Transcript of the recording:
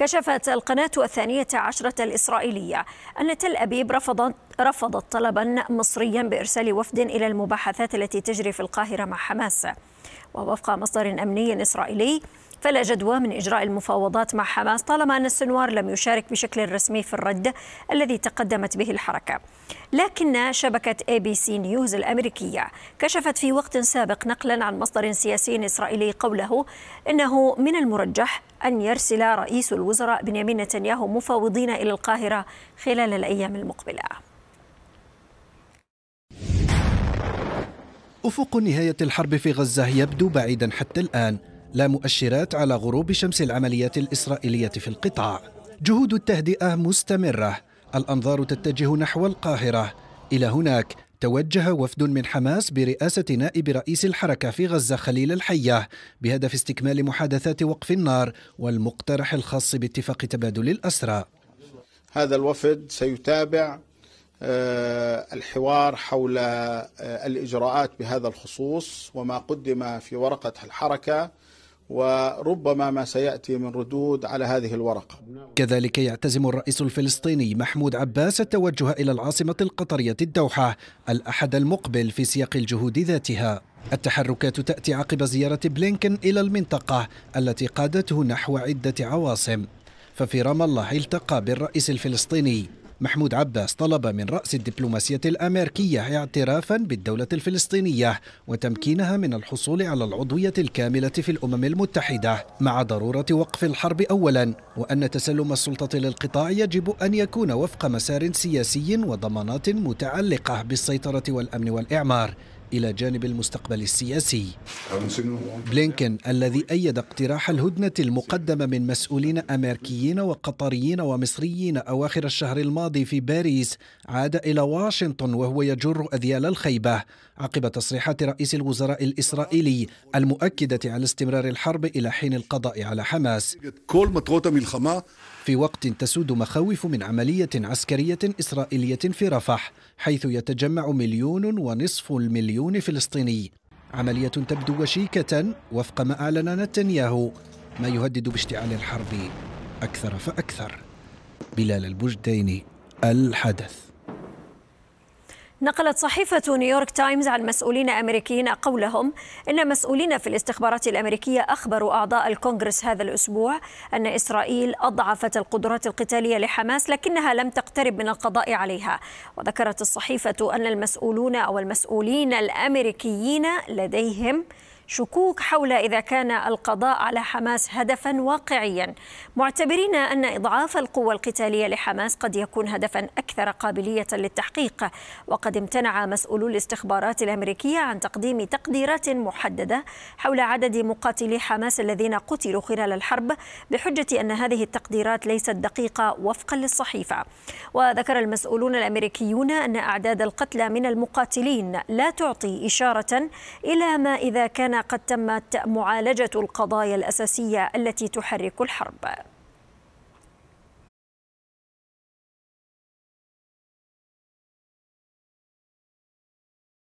كشفت القناة الثانية عشرة الإسرائيلية أن تل أبيب رفضت رفضت طلبا مصريا بإرسال وفد إلى المباحثات التي تجري في القاهرة مع حماس ووفق مصدر أمني إسرائيلي فلا جدوى من إجراء المفاوضات مع حماس طالما أن السنوار لم يشارك بشكل رسمي في الرد الذي تقدمت به الحركة لكن شبكة اي بي سي نيوز الأمريكية كشفت في وقت سابق نقلا عن مصدر سياسي إسرائيلي قوله إنه من المرجح أن يرسل رئيس الوزراء بنيامين نتنياهو مفاوضين إلى القاهرة خلال الأيام المقبلة افق نهايه الحرب في غزه يبدو بعيدا حتى الان لا مؤشرات على غروب شمس العمليات الاسرائيليه في القطاع جهود التهدئه مستمره الانظار تتجه نحو القاهره الى هناك توجه وفد من حماس برئاسة نائب رئيس الحركة في غزة خليل الحية بهدف استكمال محادثات وقف النار والمقترح الخاص باتفاق تبادل الأسرى هذا الوفد سيتابع آه، الحوار حول آه، الإجراءات بهذا الخصوص وما قدم في ورقة الحركة وربما ما سياتي من ردود على هذه الورقه. كذلك يعتزم الرئيس الفلسطيني محمود عباس التوجه الى العاصمه القطريه الدوحه الاحد المقبل في سياق الجهود ذاتها. التحركات تاتي عقب زياره بلينكن الى المنطقه التي قادته نحو عده عواصم. ففي رام الله التقى بالرئيس الفلسطيني محمود عباس طلب من رأس الدبلوماسية الأمريكية اعترافا بالدولة الفلسطينية وتمكينها من الحصول على العضوية الكاملة في الأمم المتحدة مع ضرورة وقف الحرب أولا وأن تسلم السلطة للقطاع يجب أن يكون وفق مسار سياسي وضمانات متعلقة بالسيطرة والأمن والإعمار إلى جانب المستقبل السياسي بلينكن الذي أيد اقتراح الهدنة المقدمة من مسؤولين أمريكيين وقطريين ومصريين أواخر الشهر الماضي في باريس عاد إلى واشنطن وهو يجر أذيال الخيبة عقب تصريحات رئيس الوزراء الإسرائيلي المؤكدة على استمرار الحرب إلى حين القضاء على حماس في وقت تسود مخاوف من عملية عسكرية إسرائيلية في رفح حيث يتجمع مليون ونصف المليون مليون فلسطيني عملية تبدو وشيكة وفق ما أعلن نتنياهو ما يهدد باشتعال الحرب أكثر فأكثر بلال البجديني الحدث نقلت صحيفة نيويورك تايمز عن مسؤولين أمريكيين قولهم إن مسؤولين في الاستخبارات الأمريكية أخبروا أعضاء الكونغرس هذا الأسبوع أن إسرائيل أضعفت القدرات القتالية لحماس لكنها لم تقترب من القضاء عليها وذكرت الصحيفة أن المسؤولون أو المسؤولين الأمريكيين لديهم شكوك حول إذا كان القضاء على حماس هدفا واقعيا معتبرين أن إضعاف القوة القتالية لحماس قد يكون هدفا أكثر قابلية للتحقيق وقد امتنع مسؤولو الاستخبارات الأمريكية عن تقديم تقديرات محددة حول عدد مقاتلي حماس الذين قتلوا خلال الحرب بحجة أن هذه التقديرات ليست دقيقة وفقا للصحيفة وذكر المسؤولون الأمريكيون أن أعداد القتلى من المقاتلين لا تعطي إشارة إلى ما إذا كان قد تمت معالجة القضايا الأساسية التي تحرك الحرب